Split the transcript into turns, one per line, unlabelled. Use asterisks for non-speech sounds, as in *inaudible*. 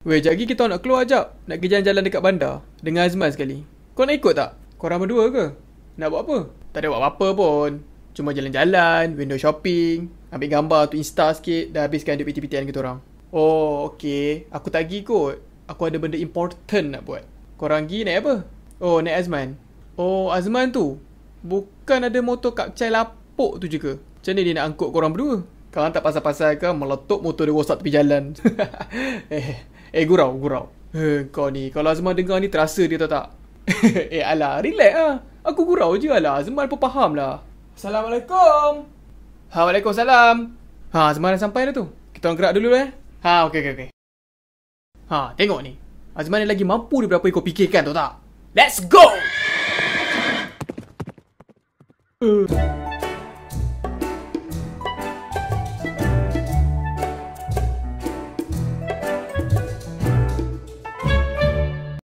Weh, jap lagi kita nak keluar jap. Nak pergi jalan-jalan dekat bandar. Dengan Azman sekali. Kau nak ikut tak? Kau ramai dua ke? Nak buat apa? Tak ada buat apa-apa pun. Cuma jalan-jalan, window shopping. Ambil gambar tu insta sikit. Dah habiskan duit PTPT yang kita orang. Oh, okey. Aku tak pergi kot. Aku ada benda important nak buat. Korang pergi naik apa? Oh, naik Azman. Oh, Azman tu. Bukan ada motor cai lapuk tu je ke? Macam ni dia nak angkut korang berdua? Kalau tak pasal-pasal ke meletup motor dia rosak tepi jalan. *laughs* eh. Eh gurau gurau Eh kau ni Kalau Azman dengar ni terasa dia tak? tak *laughs* Eh alah relax lah Aku gurau je alah Azman pun faham lah Assalamualaikum Ha Waalaikumsalam Ha Azman dah sampai dah tu Kita orang gerak dulu eh Ha okey okey okey Ha tengok ni Azman ni lagi mampu daripada berapa ikut kau fikirkan tahu tak Let's go Uh.